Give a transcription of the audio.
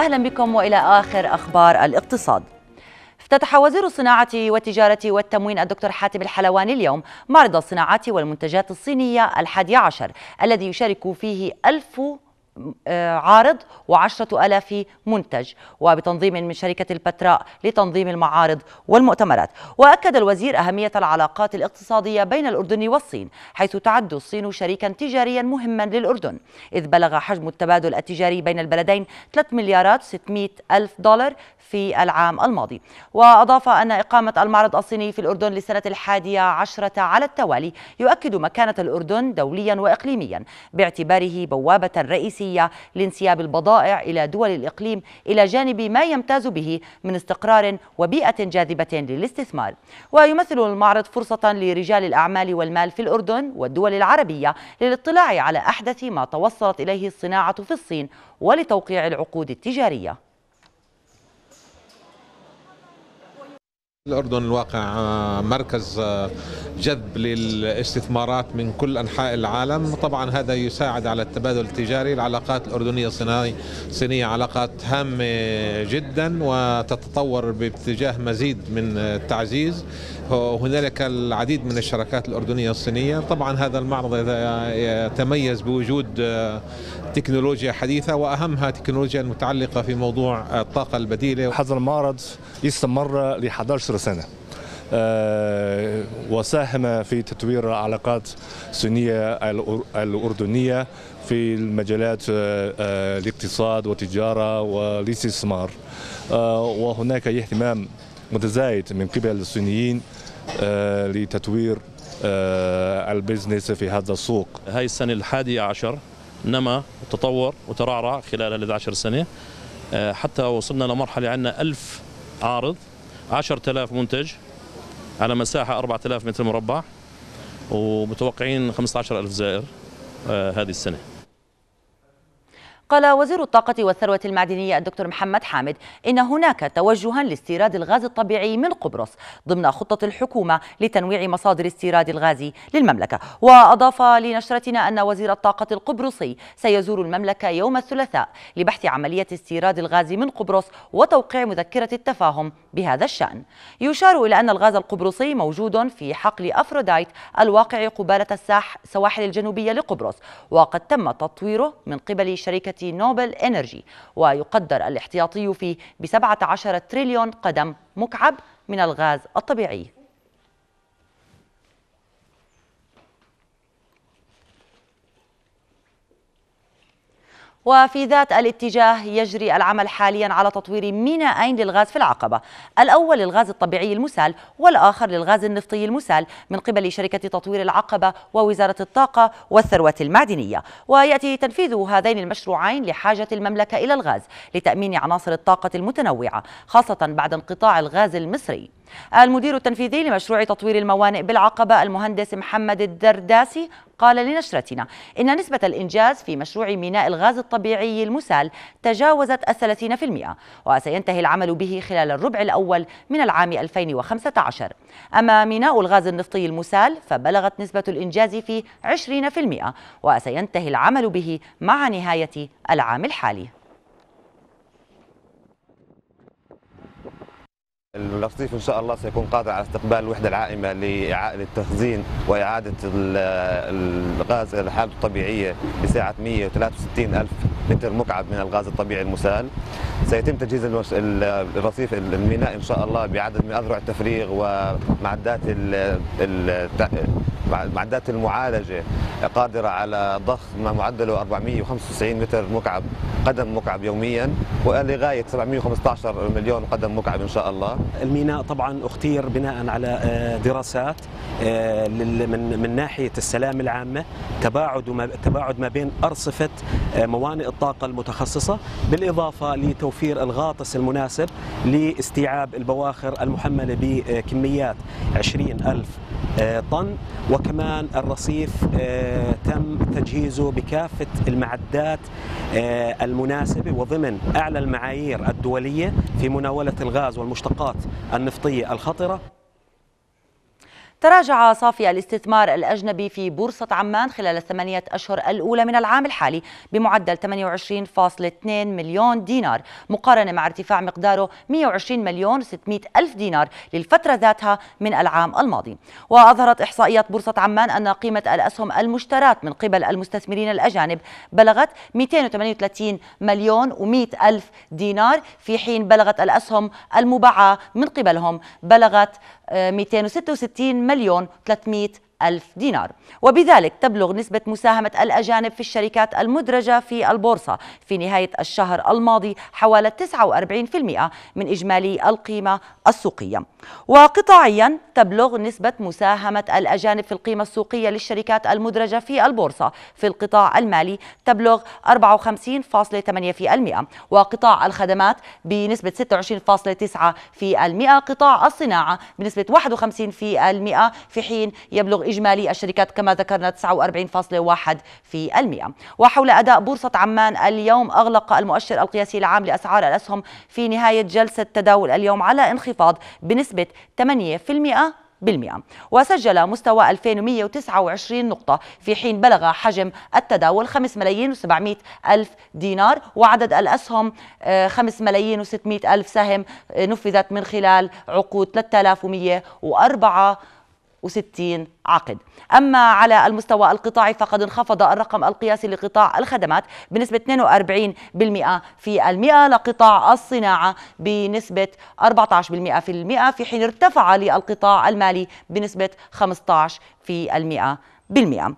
أهلا بكم وإلى آخر أخبار الاقتصاد افتتح وزير الصناعة والتجارة والتموين الدكتور حاتم الحلواني اليوم معرض الصناعات والمنتجات الصينية الحادي عشر الذي يشارك فيه ألف عارض و10000 منتج وبتنظيم من شركة البتراء لتنظيم المعارض والمؤتمرات وأكد الوزير أهمية العلاقات الاقتصادية بين الأردن والصين حيث تعد الصين شريكا تجاريا مهما للأردن إذ بلغ حجم التبادل التجاري بين البلدين 3 مليارات 600 ألف دولار في العام الماضي وأضاف أن إقامة المعرض الصيني في الأردن لسنة الحادية عشرة على التوالي يؤكد مكانة الأردن دوليا وإقليميا باعتباره بوابة رئيسية الدولية لانسياب البضائع إلى دول الإقليم إلى جانب ما يمتاز به من استقرار وبيئة جاذبة للاستثمار ويمثل المعرض فرصة لرجال الأعمال والمال في الأردن والدول العربية للاطلاع على أحدث ما توصلت إليه الصناعة في الصين ولتوقيع العقود التجارية الأردن الواقع آه، مركز آه، جذب للاستثمارات من كل أنحاء العالم طبعا هذا يساعد على التبادل التجاري العلاقات الأردنية الصينية علاقات هامة جدا وتتطور باتجاه مزيد من التعزيز هنالك العديد من الشركات الأردنية الصينية طبعا هذا المعرض يتميز بوجود آه، تكنولوجيا حديثة وأهمها تكنولوجيا المتعلقة في موضوع الطاقة البديلة هذا المعرض يستمر ل 11 عشر سنة آه، وساهم في تطوير العلاقات الصينية الأردنية في المجالات آه، آه، الاقتصاد والتجارة والاستثمار وهناك اهتمام متزايد من قبل الصينيين لتطوير البزنس في هذا السوق هاي السنة الحادية عشر نما وتطور وترعرع خلال هذه العشر سنة حتى وصلنا لمرحلة عندنا ألف عارض 10000 منتج على مساحة 4000 متر مربع ومتوقعين 15000 زائر آه، هذه السنة قال وزير الطاقة والثروة المعدنية الدكتور محمد حامد إن هناك توجها لاستيراد الغاز الطبيعي من قبرص ضمن خطة الحكومة لتنويع مصادر استيراد الغاز للمملكة وأضاف لنشرتنا أن وزير الطاقة القبرصي سيزور المملكة يوم الثلاثاء لبحث عملية استيراد الغاز من قبرص وتوقيع مذكرة التفاهم بهذا الشأن يشار إلى أن الغاز القبرصي موجود في حقل أفرودايت الواقع قبالة الساحل الجنوبية لقبرص وقد تم تطويره من قبل شركة نوبل إنرجي ويقدر الاحتياطي فيه ب 17 تريليون قدم مكعب من الغاز الطبيعي وفي ذات الاتجاه يجري العمل حاليا على تطوير مينائين للغاز في العقبة الأول للغاز الطبيعي المسال والآخر للغاز النفطي المسال من قبل شركة تطوير العقبة ووزارة الطاقة والثروة المعدنية ويأتي تنفيذ هذين المشروعين لحاجة المملكة إلى الغاز لتأمين عناصر الطاقة المتنوعة خاصة بعد انقطاع الغاز المصري المدير التنفيذي لمشروع تطوير الموانئ بالعقبة المهندس محمد الدرداسي قال لنشرتنا إن نسبة الإنجاز في مشروع ميناء الغاز الطبيعي المسال تجاوزت الثلاثين في المئة وسينتهي العمل به خلال الربع الأول من العام 2015 أما ميناء الغاز النفطي المسال فبلغت نسبة الإنجاز في 20% وسينتهي العمل به مع نهاية العام الحالي الرصيف ان شاء الله سيكون قادر على استقبال الوحده العائمه لاعاده التخزين واعاده الغاز الى حالته الطبيعيه بسعه 163 الف متر مكعب من الغاز الطبيعي المسال سيتم تجهيز الرصيف الميناء ان شاء الله بعدد من اذرع التفريغ ومعدات معدات المعالجه قادره على ضخ ما معدله 495 متر مكعب قدم مكعب يوميا ولغايه 715 مليون قدم مكعب ان شاء الله. الميناء طبعا اختير بناء على آه، دراسات آه، من من ناحيه السلام العامه تباعد تباعد ما بين ارصفه آه، موانئ الطاقه المتخصصه بالاضافه لتوفير الغاطس المناسب لاستيعاب البواخر المحمله بكميات 20000 آه، طن وكمان الرصيف آه، تم تجهيزه بكافة المعدات آه، المناسبة وضمن أعلى المعايير الدولية في مناولة الغاز والمشتقات النفطية الخطرة تراجع صافي الاستثمار الأجنبي في بورصة عمان خلال الثمانية أشهر الأولى من العام الحالي بمعدل 28.2 مليون دينار مقارنة مع ارتفاع مقداره 120 مليون و600 ألف دينار للفترة ذاتها من العام الماضي وأظهرت إحصائيات بورصة عمان أن قيمة الأسهم المشترات من قبل المستثمرين الأجانب بلغت 238 مليون و100 ألف دينار في حين بلغت الأسهم المباعة من قبلهم بلغت 266 آه، مليون 300 ألف دينار وبذلك تبلغ نسبة مساهمة الأجانب في الشركات المدرجة في البورصة في نهاية الشهر الماضي حوالي 49% من إجمالي القيمة السوقية وقطاعيا تبلغ نسبة مساهمة الأجانب في القيمة السوقية للشركات المدرجة في البورصة في القطاع المالي تبلغ 54.8% وقطاع الخدمات بنسبة 26.9% قطاع الصناعة بنسبة 51% في حين يبلغ إجمالي الشركات كما ذكرنا 49.1 في المئة وحول أداء بورصة عمان اليوم أغلق المؤشر القياسي العام لأسعار الأسهم في نهاية جلسة تداول اليوم على انخفاض بنسبة 8% بالمئة وسجل مستوى 2129 نقطة في حين بلغ حجم التداول 5 ملايين و700 ألف دينار وعدد الأسهم 5 آه، ملايين و600 ألف سهم آه، نفذت من خلال عقود 3104 160 عقد أما على المستوى القطاعي فقد انخفض الرقم القياسي لقطاع الخدمات بنسبة 42% في المئة لقطاع الصناعة بنسبة 14% في المئة في حين ارتفع للقطاع المالي بنسبة 15% بالمئة.